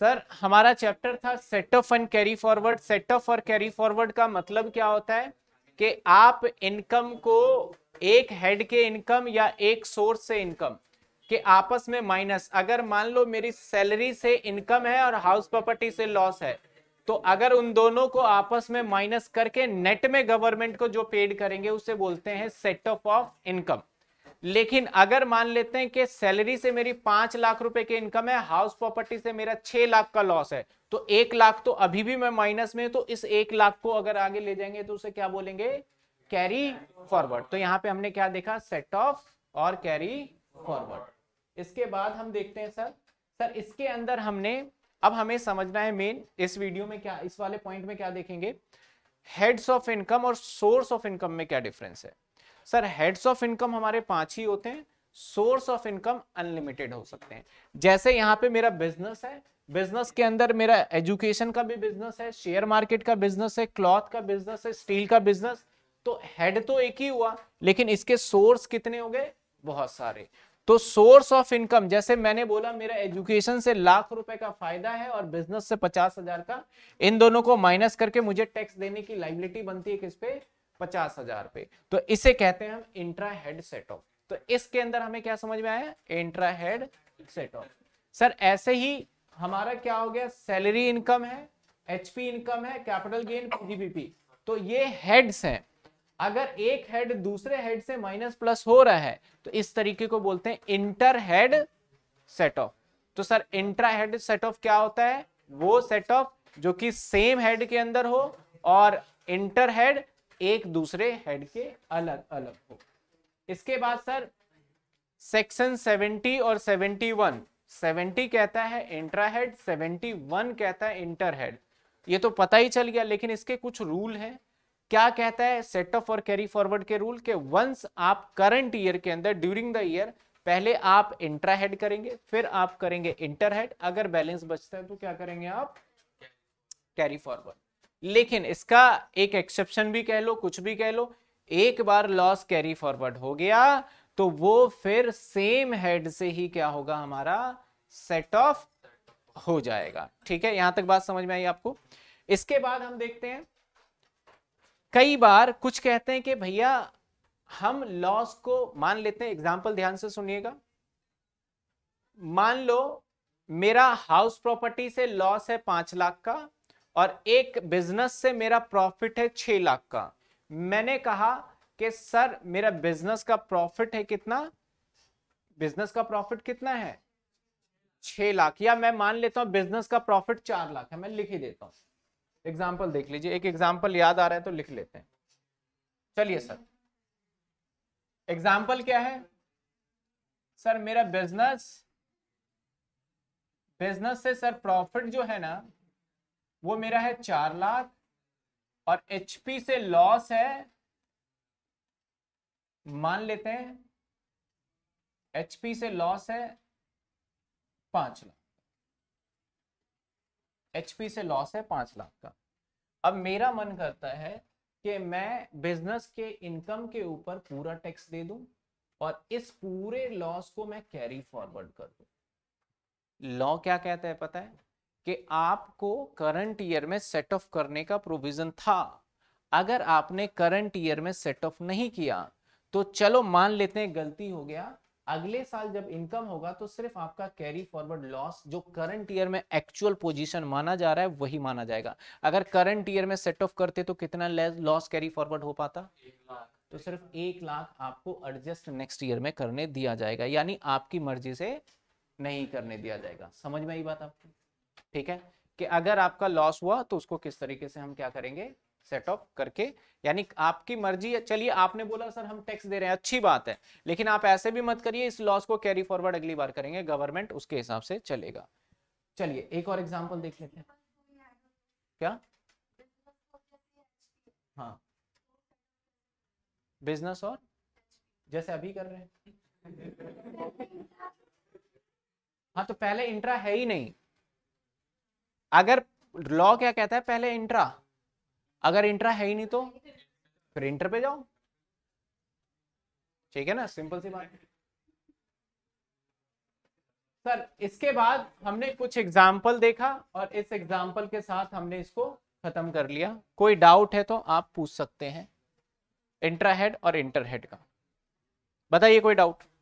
sir हमारा chapter था set off and carry forward set off और कैरी फॉरवर्ड का मतलब क्या होता है कि आप इनकम को एक हेड के इनकम या एक सोर्स से इनकम के आपस में माइनस अगर मान लो मेरी सैलरी से इनकम है और हाउस प्रॉपर्टी से लॉस है तो अगर उन दोनों को आपस में माइनस करके नेट में गवर्नमेंट को जो पेड करेंगे उसे बोलते हैं सेट ऑफ ऑफ इनकम लेकिन अगर मान लेते हैं कि सैलरी से मेरी पांच लाख रुपए की इनकम है हाउस प्रॉपर्टी से मेरा छह लाख का लॉस है तो एक लाख तो अभी भी मैं माइनस में तो इस एक लाख को अगर आगे ले जाएंगे तो उसे क्या बोलेंगे कैरी फॉरवर्ड तो यहाँ पे हमने क्या देखा सेट ऑफ और कैरी फॉरवर्ड इसके बाद हम देखते हैं सर सर इसके अंदर हमने अब हमें समझना है मेन इस वीडियो में क्या इस वाले पॉइंट में क्या देखेंगे हेड्स ऑफ इनकम और सोर्स ऑफ इनकम में क्या डिफरेंस है सर हेड्स ऑफ इनकम हमारे पांच ही होते हैं सोर्स ऑफ इनकम अनलिमिटेड हो सकते हैं जैसे यहाँ पे मेरा बिजनेस है बिजनेस के अंदर मेरा एजुकेशन का भी बिजनेस है शेयर मार्केट का बिजनेस है क्लॉथ का बिजनेस है स्टील का बिजनेस तो हेड तो एक ही हुआ लेकिन इसके सोर्स कितने हो गए बहुत सारे तो सोर्स ऑफ इनकम जैसे मैंने बोला मेरा एजुकेशन से लाख रुपए का फायदा है और बिजनेस से पचास हजार का इन दोनों को माइनस करके मुझे टैक्स देने की लाइबिलिटी बनती है किस पे पचास हजार पे तो इसे कहते हैं हम इंट्रा हेड सेट ऑफ तो इसके अंदर हमें क्या समझ में आया intra head set off sir ऐसे ही हमारा क्या हो गया सैलरी इनकम है एचपी इनकम है कैपिटल गेन जीबीपी तो ये हेड्स हैं अगर एक हेड दूसरे हेड से माइनस प्लस हो रहा है तो इस तरीके को बोलते हैं इंटर हेड सेट ऑफ तो sir intra head set off क्या होता है वो सेट ऑफ जो कि सेम हेड के अंदर हो और इंटर हेड एक दूसरे हेड के अलग अलग हो इसके बाद सर सेक्शन 70 और 71 70 कहता है इंट्रा हेड 71 कहता है इंटर हेड ये तो पता ही चल गया लेकिन इसके कुछ रूल हैं क्या कहता है सेट ऑफ और कैरी फॉरवर्ड के रूल के वंस आप करंट ईयर के अंदर ड्यूरिंग द ईयर पहले आप इंट्रा हेड करेंगे फिर आप करेंगे इंटर हेड अगर बैलेंस बचता है तो क्या करेंगे आप कैरी फॉरवर्ड लेकिन इसका एक एक्सेप्शन भी कह लो कुछ भी कह लो एक बार लॉस कैरी फॉरवर्ड हो गया तो वो फिर सेम हेड से ही क्या होगा हमारा सेट ऑफ हो जाएगा ठीक है यहां तक बात समझ में आई आपको इसके बाद हम देखते हैं कई बार कुछ कहते हैं कि भैया हम लॉस को मान लेते हैं एग्जाम्पल ध्यान से सुनिएगा मान लो मेरा हाउस प्रॉपर्टी से लॉस है पांच लाख का और एक बिजनेस से मेरा प्रॉफिट है छह लाख का मैंने कहा कि सर मेरा बिजनेस का प्रॉफिट है कितना बिजनेस का प्रॉफिट कितना है छह लाख या मैं मान लेता हूं बिजनेस का प्रॉफिट चार लाख है मैं लिख ही देता हूं एग्जाम्पल देख लीजिए एक एग्जाम्पल याद आ रहा है तो लिख लेते हैं चलिए सर एग्जाम्पल क्या है सर मेरा बिजनेस बिजनेस से सर प्रॉफिट जो है ना वो मेरा है चार लाख और एचपी से लॉस है मान लेते हैं एचपी से लॉस है पांच लाख एचपी से लॉस है पांच लाख का अब मेरा मन करता है कि मैं बिजनेस के इनकम के ऊपर पूरा टैक्स दे दूं और इस पूरे लॉस को मैं कैरी फॉरवर्ड कर दूं लॉ क्या कहता है पता है कि आपको करंट ईयर में सेट ऑफ करने का प्रोविजन था अगर आपने करंट ईयर में सेट ऑफ नहीं किया तो चलो मान लेते हैं गलती हो गया अगले साल जब इनकम होगा तो सिर्फ आपका कैरी फॉरवर्ड लॉस जो करंट ईयर में एक्चुअल पोजीशन माना जा रहा है वही माना जाएगा अगर करंट ईयर में सेट ऑफ करते तो कितना लॉस कैरी फॉरवर्ड हो पाता तो सिर्फ एक लाख आपको एडजस्ट नेक्स्ट ईयर में करने दिया जाएगा यानी आपकी मर्जी से नहीं करने दिया जाएगा समझ में आई बात आपको ठीक है कि अगर आपका लॉस हुआ तो उसको किस तरीके से हम क्या करेंगे सेट ऑफ करके यानी आपकी मर्जी है चलिए आपने बोला सर हम टैक्स दे रहे हैं अच्छी बात है लेकिन आप ऐसे भी मत करिए इस लॉस को कैरी फॉरवर्ड अगली बार करेंगे गवर्नमेंट उसके हिसाब से चलेगा चलिए एक और एग्जाम्पल देख लेते हैं क्या हाँ बिजनेस और जैसे अभी कर रहे हैं हाँ तो पहले इंट्रा है ही नहीं अगर लॉ क्या कहता है पहले इंट्रा अगर इंट्रा है ही नहीं तो फिर इंटर पे जाओ ठीक है ना सिंपल सी बात सर इसके बाद हमने कुछ एग्जाम्पल देखा और इस एग्जाम्पल के साथ हमने इसको खत्म कर लिया कोई डाउट है तो आप पूछ सकते हैं इंट्रा हेड और इंटरहेड का बताइए कोई डाउट